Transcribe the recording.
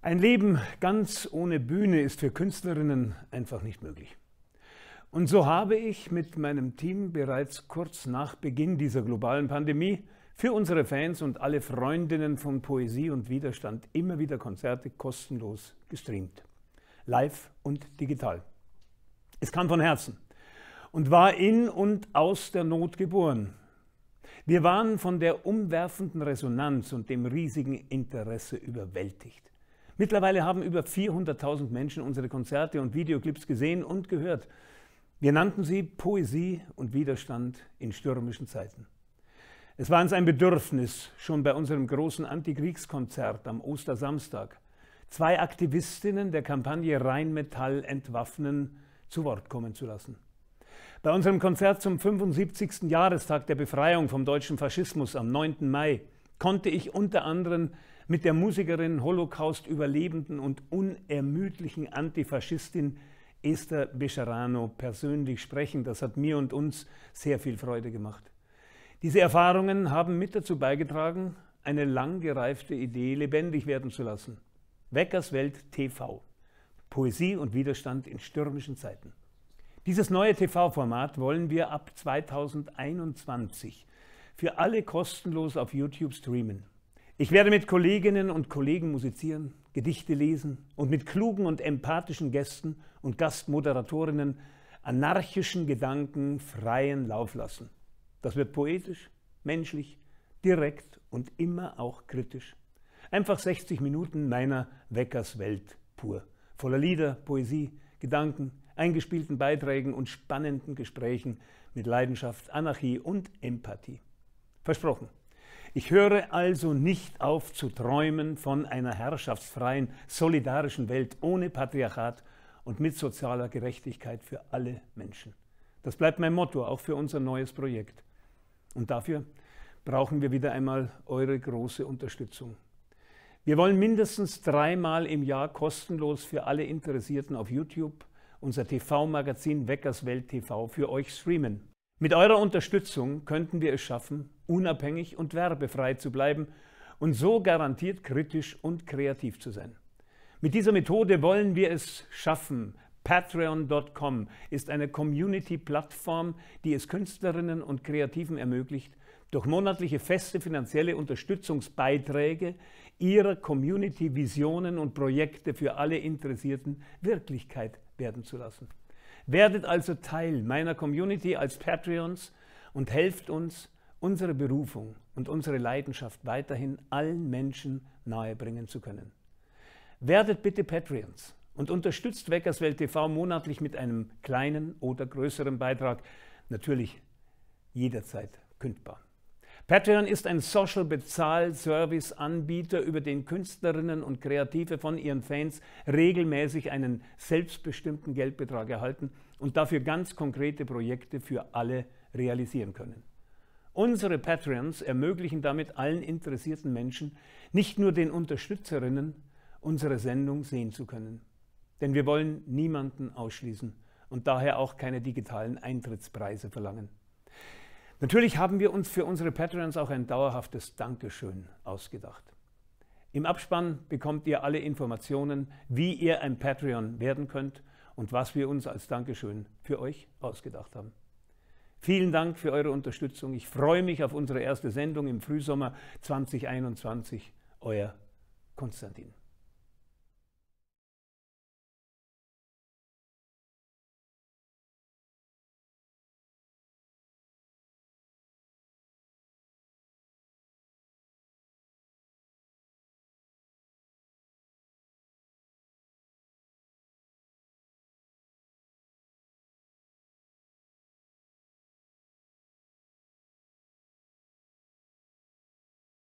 Ein Leben ganz ohne Bühne ist für Künstlerinnen einfach nicht möglich. Und so habe ich mit meinem Team bereits kurz nach Beginn dieser globalen Pandemie für unsere Fans und alle Freundinnen von Poesie und Widerstand immer wieder Konzerte kostenlos gestreamt. Live und digital. Es kam von Herzen und war in und aus der Not geboren. Wir waren von der umwerfenden Resonanz und dem riesigen Interesse überwältigt. Mittlerweile haben über 400.000 Menschen unsere Konzerte und Videoclips gesehen und gehört. Wir nannten sie Poesie und Widerstand in stürmischen Zeiten. Es war uns ein Bedürfnis, schon bei unserem großen Antikriegskonzert am Ostersamstag zwei Aktivistinnen der Kampagne Rheinmetall entwaffnen zu Wort kommen zu lassen. Bei unserem Konzert zum 75. Jahrestag der Befreiung vom deutschen Faschismus am 9. Mai konnte ich unter anderem mit der Musikerin, Holocaust-Überlebenden und unermüdlichen Antifaschistin Esther Becherano persönlich sprechen. Das hat mir und uns sehr viel Freude gemacht. Diese Erfahrungen haben mit dazu beigetragen, eine lang gereifte Idee lebendig werden zu lassen. Weckerswelt TV. Poesie und Widerstand in stürmischen Zeiten. Dieses neue TV-Format wollen wir ab 2021 für alle kostenlos auf YouTube streamen. Ich werde mit Kolleginnen und Kollegen musizieren, Gedichte lesen und mit klugen und empathischen Gästen und Gastmoderatorinnen anarchischen Gedanken freien Lauf lassen. Das wird poetisch, menschlich, direkt und immer auch kritisch. Einfach 60 Minuten meiner Weckerswelt pur. Voller Lieder, Poesie, Gedanken, eingespielten Beiträgen und spannenden Gesprächen mit Leidenschaft, Anarchie und Empathie. Versprochen. Ich höre also nicht auf zu träumen von einer herrschaftsfreien, solidarischen Welt ohne Patriarchat und mit sozialer Gerechtigkeit für alle Menschen. Das bleibt mein Motto, auch für unser neues Projekt. Und dafür brauchen wir wieder einmal eure große Unterstützung. Wir wollen mindestens dreimal im Jahr kostenlos für alle Interessierten auf YouTube unser TV-Magazin Weckers Welt TV für euch streamen. Mit eurer Unterstützung könnten wir es schaffen, unabhängig und werbefrei zu bleiben und so garantiert kritisch und kreativ zu sein. Mit dieser Methode wollen wir es schaffen. Patreon.com ist eine Community-Plattform, die es Künstlerinnen und Kreativen ermöglicht, durch monatliche feste finanzielle Unterstützungsbeiträge ihrer Community Visionen und Projekte für alle Interessierten Wirklichkeit werden zu lassen. Werdet also Teil meiner Community als Patreons und helft uns, unsere Berufung und unsere Leidenschaft weiterhin allen Menschen nahebringen zu können. Werdet bitte Patreons und unterstützt Weckerswelt TV monatlich mit einem kleinen oder größeren Beitrag, natürlich jederzeit kündbar. Patreon ist ein Social Bezahl-Service Anbieter, über den Künstlerinnen und Kreative von ihren Fans regelmäßig einen selbstbestimmten Geldbetrag erhalten und dafür ganz konkrete Projekte für alle realisieren können. Unsere Patreons ermöglichen damit allen interessierten Menschen, nicht nur den Unterstützerinnen unsere Sendung sehen zu können. Denn wir wollen niemanden ausschließen und daher auch keine digitalen Eintrittspreise verlangen. Natürlich haben wir uns für unsere Patreons auch ein dauerhaftes Dankeschön ausgedacht. Im Abspann bekommt ihr alle Informationen, wie ihr ein Patreon werden könnt und was wir uns als Dankeschön für euch ausgedacht haben. Vielen Dank für eure Unterstützung. Ich freue mich auf unsere erste Sendung im Frühsommer 2021. Euer Konstantin.